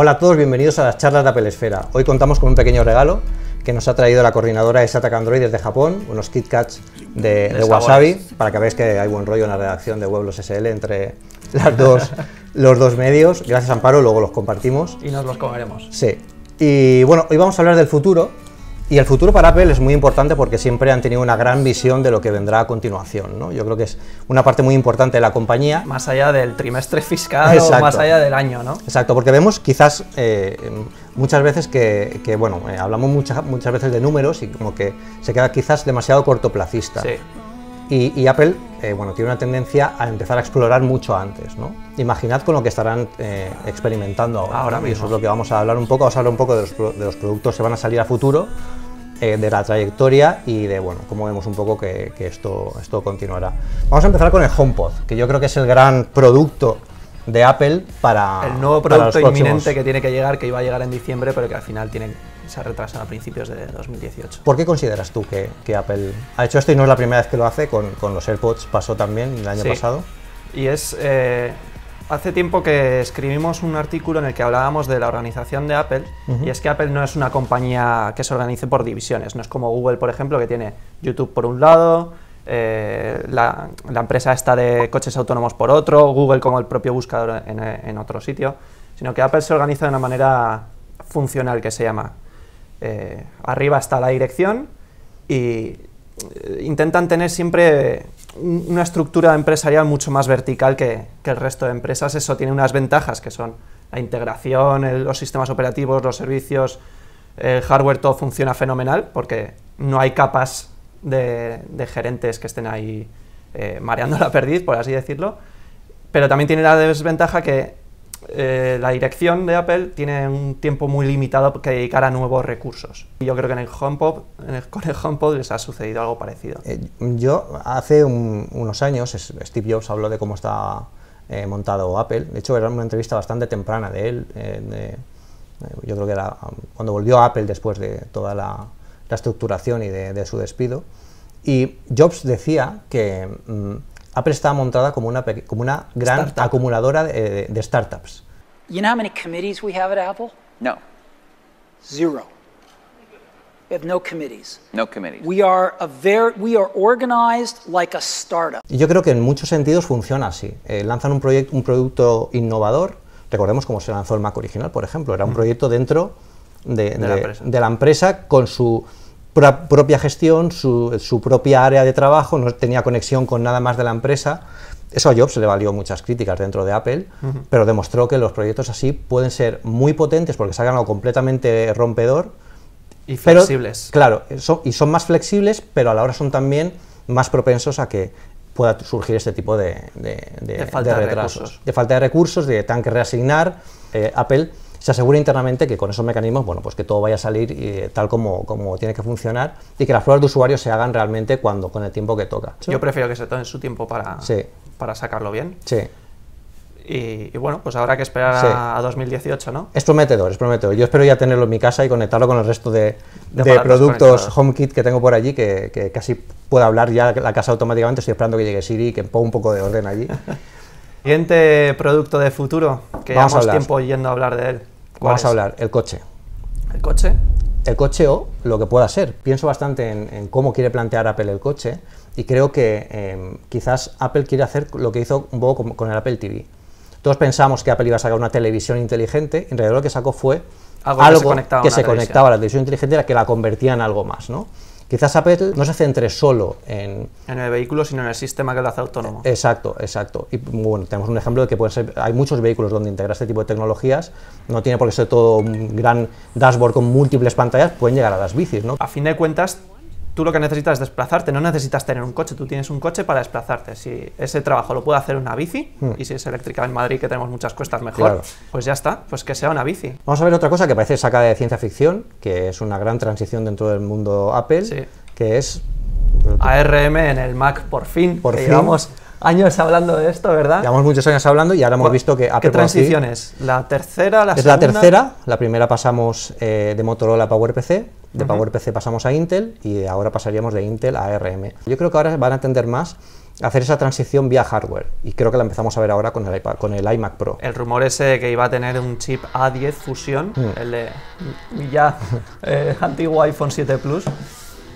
Hola a todos, bienvenidos a las charlas de Apple Esfera. Hoy contamos con un pequeño regalo que nos ha traído la coordinadora de Sataka Android desde Japón, unos Kit de, Wasabi, para que veáis que hay buen rollo en la redacción de Pueblos SL entre los dos medios. Gracias Amparo, luego los compartimos. Y nos los comeremos. Sí. Y bueno, hoy vamos a hablar del futuro, y el futuro para Apple es muy importante porque siempre han tenido una gran visión de lo que vendrá a continuación. Yo creo que es una parte muy importante de la compañía. Más allá del trimestre fiscal o más allá del año, ¿no? Exacto, porque vemos quizás eh, muchas veces que, bueno, eh, hablamos muchas muchas veces de números y como que se queda quizás demasiado cortoplacista. Sí. y, Apple eh, bueno, tiene una tendencia a empezar a explorar mucho antes. ¿no? Imaginad con lo que estarán eh, experimentando ahora. mismo. Y eso es lo que vamos a hablar un poco. Os hablo hablar un poco de los, productos que van a salir a futuro, eh, de la trayectoria y de bueno, cómo vemos un poco que, esto, esto continuará. Vamos a empezar con el HomePod, que yo creo que es el gran producto de Apple para. El nuevo producto inminente que tiene que llegar, que iba a llegar en diciembre, pero que al final tienen se retrasan a principios de 2018. ¿Por qué consideras tú que, Apple ha hecho esto y no es la primera vez que lo hace? Con, los AirPods pasó también el año pasado. Y es... Eh, hace tiempo que escribimos un artículo en el que hablábamos de la organización de Apple y es que Apple no es una compañía que se organice por divisiones, no es como Google, por ejemplo, que tiene YouTube por un lado, eh, la, empresa está de coches autónomos por otro, Google como el propio buscador en, otro sitio, sino que Apple se organiza de una manera funcional que se llama. Eh, arriba está la dirección y eh, intentan tener siempre una estructura empresarial mucho más vertical que, el resto de empresas. Eso tiene unas ventajas que son la integración, los sistemas operativos, los servicios, el hardware, todo funciona fenomenal porque no hay capas de, gerentes que estén ahí eh, mareando la perdiz, por así decirlo. Pero también tiene la desventaja que eh, la dirección de Apple tiene un tiempo muy limitado que dedicar a nuevos recursos. Y yo creo que en el HomePod, en el, con el HomePod les ha sucedido algo parecido. Eh, yo hace unos años Steve Jobs habló de cómo está eh, montado Apple. De hecho, era una entrevista bastante temprana de él. yo creo que era um, cuando volvió a Apple después de toda la, la estructuración y de, su despido. Y Jobs decía que... Mm, Apple prestado montada como una, como una gran acumuladora de, de, startups. You know how many committees we have at Apple? No. Zero. We have no committees. No committees. We are a very, we are organized like a startup. Yo creo que en muchos sentidos funciona así. Eh, lanzan un, proyecto, un producto innovador. Recordemos cómo se lanzó el Mac original, por ejemplo. Era un mm. proyecto dentro de, de, de la empresa con su su propia gestión, su, propia área de trabajo, no tenía conexión con nada más de la empresa. Eso a Jobs le valió muchas críticas dentro de Apple, pero demostró que los proyectos así pueden ser muy potentes porque salgan algo completamente rompedor. Y flexibles. claro, y son más flexibles, pero a la hora son también más propensos a que pueda surgir este tipo de, de, de, falta de retrasos. Recursos. De falta de recursos, de tan que reasignar. Eh, Apple se asegura internamente que con esos mecanismos, bueno, pues que todo vaya a salir eh, tal como, como tiene que funcionar y que las pruebas de usuario se hagan realmente cuando, con el tiempo que toca. Yo prefiero que se tome su tiempo para, para sacarlo bien. Sí. Y, bueno, pues habrá que esperar a 2018, ¿no? Es prometedor, es prometedor. Yo espero ya tenerlo en mi casa y conectarlo con el resto de, de, productos HomeKit que tengo por allí, que, que, casi pueda hablar ya la casa automáticamente. Estoy esperando que llegue Siri y que ponga un poco de orden allí. Siguiente producto de futuro, que Vamos llevamos tiempo a hablar de él. Vamos a hablar, el coche. ¿El coche? El coche o lo que pueda ser. Pienso bastante en, cómo quiere plantear Apple el coche y creo que em, quizás Apple quiere hacer lo que hizo un poco con, el Apple TV. Todos pensamos que Apple iba a sacar una televisión inteligente, en realidad lo que sacó fue algo, que se conectaba, a la televisión inteligente, que la convertía en algo más, ¿no? Quizás Apple no se centre solo en... En el vehículo, sino en el sistema que lo hace autónomo. Exacto, exacto. Y bueno, tenemos un ejemplo de que puede ser, hay muchos vehículos donde integra este tipo de tecnologías. No tiene por qué ser todo un gran dashboard con múltiples pantallas, pueden llegar a las bicis, ¿no? A fin de cuentas, tú lo que necesitas es desplazarte, no necesitas tener un coche, tú tienes un coche para desplazarte. Si ese trabajo lo puede hacer una bici, hmm. y si es eléctrica en Madrid, que tenemos muchas cuestas mejor, pues ya está, pues que sea una bici. Vamos a ver otra cosa que parece sacada de ciencia ficción, que es una gran transición dentro del mundo Apple, que es... ARM en el Mac, por fin. Llevamos años hablando de esto, ¿verdad? Llevamos muchos años hablando y ahora hemos visto que Apple... ¿Qué transiciones? ¿La tercera, la es Es la tercera, la primera pasamos eh, de Motorola a PowerPC, de PowerPC pasamos a Intel y ahora pasaríamos de Intel a ARM. Yo creo que ahora van a entender más hacer esa transición vía hardware y creo que la empezamos a ver ahora con el, con el iMac Pro. El rumor ese que iba a tener un chip A10 Fusion, mm. el de, ya eh, antiguo iPhone 7 Plus,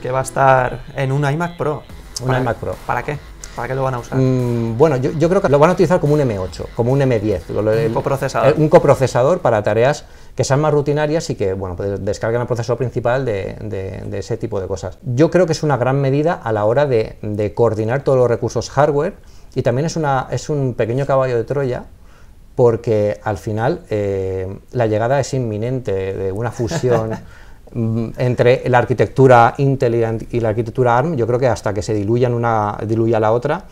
que va a estar en un iMac Pro. Un iMac Pro. ¿Para qué? ¿Para qué lo van a usar? Mm, bueno, yo, creo que lo van a utilizar como un M8, como un M10. un coprocesador. Eh, un coprocesador para tareas que sean más rutinarias y que, bueno, pues, descarguen el procesador principal de, ese tipo de cosas. Yo creo que es una gran medida a la hora de, coordinar todos los recursos hardware y también es, una, es un pequeño caballo de Troya porque al final eh, la llegada es inminente de una fusión Mm, entre la arquitectura Intel y la arquitectura ARM, yo creo que hasta que se diluyan una, diluya la otra,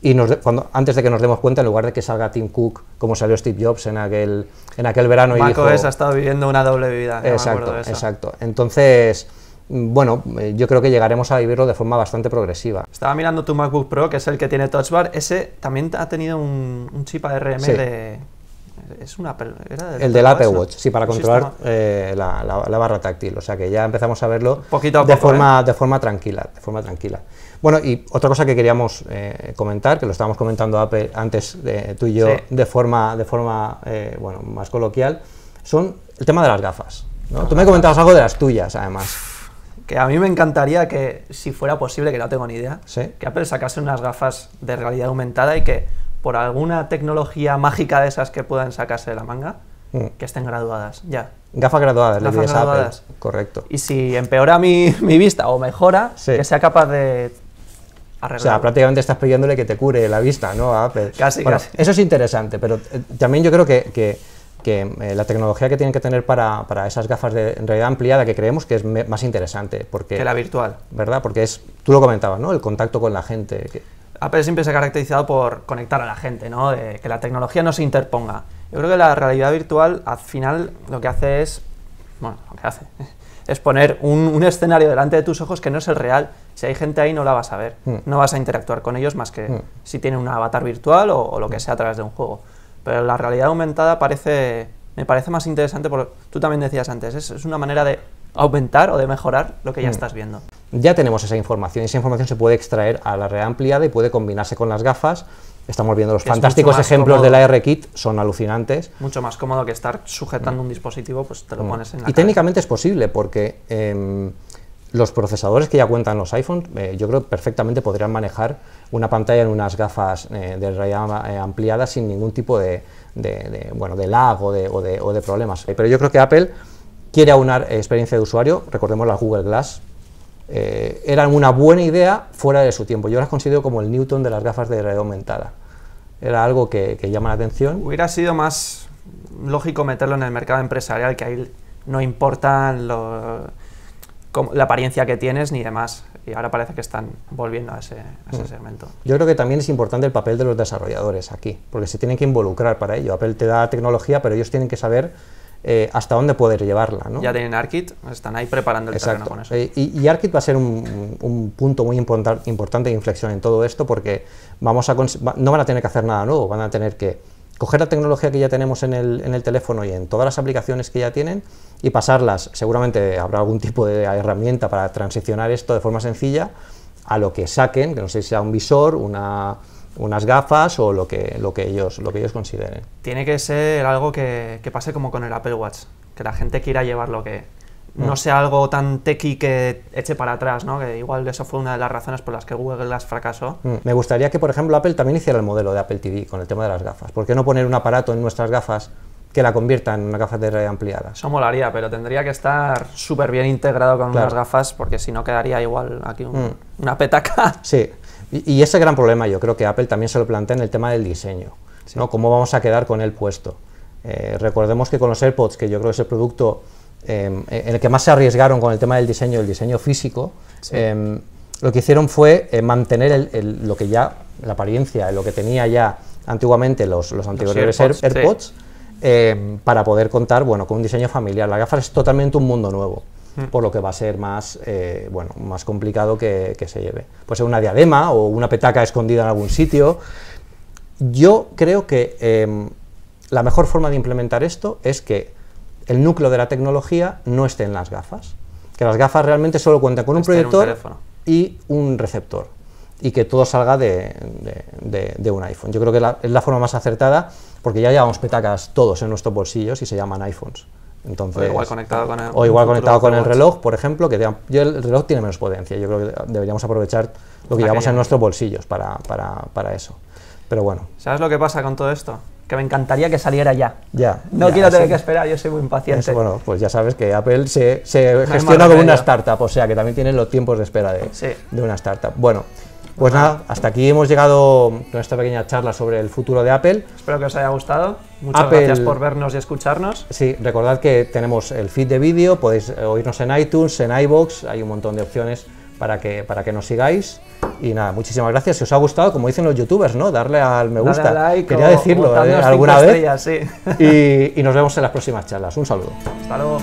y nos cuando, antes de que nos demos cuenta, en lugar de que salga Tim Cook, como salió Steve Jobs en aquel, en aquel verano Marco y ha estado viviendo una doble vida, exacto, Exacto, entonces... Mm, bueno, eh, yo creo que llegaremos a vivirlo de forma bastante progresiva. Estaba mirando tu MacBook Pro, que es el que tiene Touch Bar. Ese también ha tenido un, chip ARM de, es una, era de el del Apple Watch, sí, para controlar eh, la, barra táctil. O sea que ya empezamos a verlo poquito de, forma, ¿eh? de forma tranquila, de forma tranquila. Bueno, y otra cosa que queríamos eh, comentar, que lo estábamos comentando Apple antes tú y yo de forma, de forma bueno, más coloquial, son el tema de las gafas. tú me comentabas algo de las tuyas, además. Que a mí me encantaría que, si fuera posible, que no tengo ni idea, que Apple sacase unas gafas de realidad aumentada y que por alguna tecnología mágica de esas que puedan sacarse de la manga, mm. que estén graduadas, ya. Gafas graduadas, Gafas graduadas. Apple. Correcto. Y si empeora mi, vista o mejora, que sea capaz de arreglar? O sea, prácticamente estás pidiéndole que te cure la vista, ¿no? A Apple. Casi, casi. Eso es interesante, pero eh, también yo creo que, que, eh, la tecnología que tienen que tener para, esas gafas de realidad ampliada que creemos que es más interesante. Porque, que la virtual. ¿Verdad? Porque es, tú lo comentabas, ¿no? El contacto con la gente. Apple siempre se ha caracterizado por conectar a la gente, ¿no? que la tecnología no se interponga. Yo creo que la realidad virtual al final lo que hace es, bueno, lo que hace es poner un, escenario delante de tus ojos que no es el real. Si hay gente ahí no la vas a ver, mm. no vas a interactuar con ellos más que mm. si tienen un avatar virtual o, lo que mm. sea a través de un juego. Pero la realidad aumentada parece, me parece más interesante, porque tú también decías antes, es una manera de aumentar o de mejorar lo que ya mm. estás viendo. Ya tenemos esa información y esa información se puede extraer a la red ampliada y puede combinarse con las gafas. Estamos viendo los fantásticos ejemplos de la R-Kit, son alucinantes. Mucho más cómodo que estar sujetando mm. un dispositivo, pues te lo mm. pones en la Y técnicamente es posible porque em, los procesadores que ya cuentan los iPhones, eh, yo creo perfectamente podrían manejar una pantalla en unas gafas eh, de red eh, ampliada sin ningún tipo de, bueno, de lag o de problemas. Pero yo creo que Apple quiere aunar eh, experiencia de usuario, recordemos las Google Glass, eh, eran una buena idea fuera de su tiempo. Yo las considero como el Newton de las gafas de red aumentada. Era algo que, llama la atención. Hubiera sido más lógico meterlo en el mercado empresarial, que ahí no importa la apariencia que tienes ni demás. Y ahora parece que están volviendo a ese, mm. segmento. Yo creo que también es importante el papel de los desarrolladores aquí, porque se tienen que involucrar para ello. Apple te da tecnología, pero ellos tienen que saber eh, hasta dónde poder llevarla. ¿no? Ya tienen ARKit, están ahí preparando el con eso. Eh, y, ARKit va a ser un, punto muy importante importante de inflexión en todo esto porque vamos a no van a tener que hacer nada nuevo, van a tener que coger la tecnología que ya tenemos en el, en el, teléfono y en todas las aplicaciones que ya tienen y pasarlas, seguramente habrá algún tipo de herramienta para transicionar esto de forma sencilla a lo que saquen, que no sé si sea un visor, una, unas gafas o lo que, lo que, ellos, lo que ellos consideren. Tiene que ser algo que, que pase como con el Apple Watch, que la gente quiera llevarlo, que... No mm. sea algo tan techy que eche para atrás, ¿no? Que igual eso fue una de las razones por las que Google las fracasó. Mm. Me gustaría que, por ejemplo, Apple también hiciera el modelo de Apple TV con el tema de las gafas. ¿Por qué no poner un aparato en nuestras gafas que la convierta en una gafa de red ampliada. Eso molaría, pero tendría que estar súper bien integrado con las unas gafas porque si no quedaría igual aquí mm. una petaca. Sí, y, ese gran problema yo creo que Apple también se lo plantea en el tema del diseño, ¿no? ¿Cómo vamos a quedar con el puesto? Eh, recordemos que con los AirPods, que yo creo que es el producto eh, en el que más se arriesgaron con el tema del diseño, el diseño físico, eh, lo que hicieron fue mantener el, lo que ya, la apariencia, lo que tenía ya antiguamente los, los anteriores AirPods, para poder contar bueno, con un diseño familiar. La gafa es totalmente un mundo nuevo. Mm. por lo que va a ser más, eh, bueno, más complicado que, se lleve. Puede ser una diadema o una petaca escondida en algún sitio. Yo creo que em, la mejor forma de implementar esto es que el núcleo de la tecnología no esté en las gafas, que las gafas realmente solo cuenten con un proyector y un receptor y que todo salga de, un iPhone. Yo creo que es la forma más acertada porque ya llevamos petacas todos en nuestros bolsillos y se llaman iPhones o igual conectado con el, reloj, por ejemplo, que el reloj tiene menos potencia. Yo creo que deberíamos aprovechar lo que llevamos en nuestros bolsillos para, para, para eso. Pero bueno. ¿Sabes lo que pasa con todo esto? que me encantaría que saliera ya. Ya. No quiero tener que esperar, yo soy muy impaciente. bueno, pues ya sabes que Apple se, se gestiona como una startup, o sea que también tienen los tiempos de espera de, de una startup. Bueno, pues nada, hasta aquí hemos llegado con esta pequeña charla sobre el futuro de Apple. Espero que os haya gustado. Muchas gracias por vernos y escucharnos. Sí, recordad que tenemos el feed de vídeo, podéis eh, oírnos en iTunes, en iBox, hay un montón de opciones para que, para que nos sigáis. Y nada, muchísimas gracias. Si os ha gustado, como dicen los youtubers, ¿no? Darle al me gusta. Quería decirlo ¿eh? alguna vez. Y, y nos vemos en las próximas charlas. Un saludo. Hasta luego.